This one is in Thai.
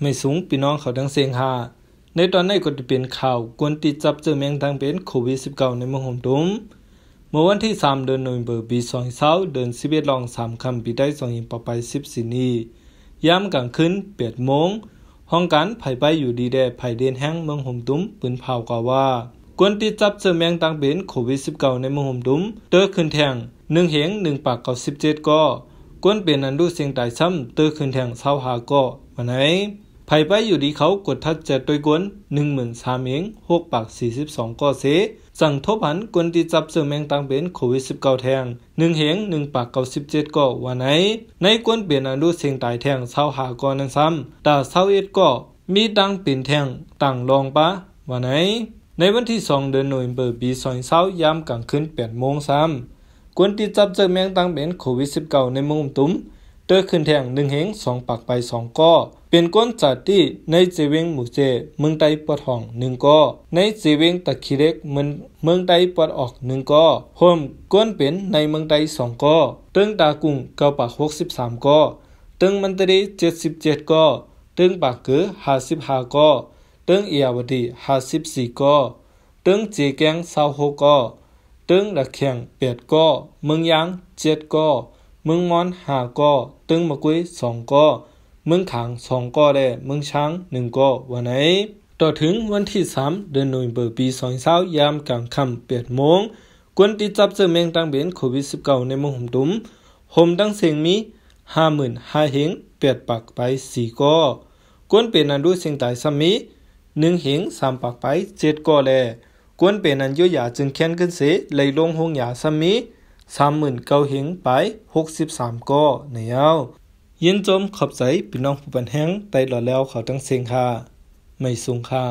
ไม่สูงพี่น้องเขาทั้งเสียงหาในตอนนี้ก็จะเป็นข่าวกวนติดจับเจอแมงทางเป็นโควิด -19 ในเมืองหมตุม เมื่อวันที่ 3 เดือนนเบอร์บีส2 0 2าเดือนิบเองสามคำปีได้สองยิงปไปสสิบี่นี้ยามกลางคืนเปดโมงห้องการไผไปอยู่ดีแด่ไผเดินแห้งเมืองหมตุม ปืนเผากว่าว่า กวนติดจับเจอแมงทางเป็นโควิด -19 ในเมืองหมตุม เตอขึ้นแทงหนึ่งเหงหนึ่งปากกสิเ็ดก็ กวนเปลี่ยนอันดูเสียงตายซ้ำเตอขึ้นแทงเาหาก็วันไหนภายไปอยู่ดีเขากดทัดจะตัวกวนหนึ่งหมื่นสามเองหกปากสี่สิบสองก่อเสสั่งทบหันกวนตีจับเสื่อแมงตังเป็นโควิดสิบเก้าแทงหนึ่งเหงหนึ่งปากเก้าสิบเจ็ดก่อวันไหน ในกวนเปลี่ยนอนุเสียงตายแทงเศ้าหาก่อนั่นซ้ำแต่เศ้าเอ็ดก่อมีดังเปลี่ยนแทงตัางรองปะวันไหน ในวันที่สองเดือนหนึ่งเบอร์บีซอยเศ้ายามกลางคืนแปดโมงซ้ำกวนตีจับเสื่อแมงตังเป็นโควิดสิบเก้าในมุมตุ้มเตอร์ขึ้นแทงหนึ่งเฮงสองปากไปสองก้อเป็นก้นจัดที่ในเจเวงหมูเจเมืองไต้ปวดห้องหนึ่งก้อในเจเวงตะขีเล็กเมืองเมืองไต้ปวดออกหนึ่งก้อโฮมก้นเป็นในเมืองไต้สองก้อตึงตากุ้งเก้าปากหกสิบสามก้อตึงมันตรีเจ็ดสิบเจ็ดก้อตึงปากเกือห้าสิบห้าก้อตึงเอียวดีห้าสิบสี่ก้อตึงเจแกงสาวหกก้อตึงระเคียงแปดก้อเมืองยังเจ็ดก้อมึงมอนหาก็ตึงมะกุ้ยสองก็มึงขังสองก็ได้มึงช้างหนึ่งก็วันไหน ต่อถึงวันที่สามเดือนนุบอร์ปีสอเช้ายามกลางค่ำเปียดโมงกวนติดจับเจอแมงตังเบนโควิดสิบเก้าในมือุหมตุ้มหมดังเสียงมีหห้ามื่นห้าเฮงเปียดปากไปสี่ก็กวนเปลี่ยนอันดูเสียงตายสามีหนึ่งเฮงสามปากไปเจ็ดก็แลกวนเปลี่ยนอันยุยาจึงแค้นขึ้นเสเลยลงหงยาสามีสามหมื่นเกาฮงไปหกสสิบามก่อในยาวยินจมขอบใจพี่น้องผู้ปันแ้งไตหล่อแล้วเขาตั้งเซงค่ะไม่สูงค่ะ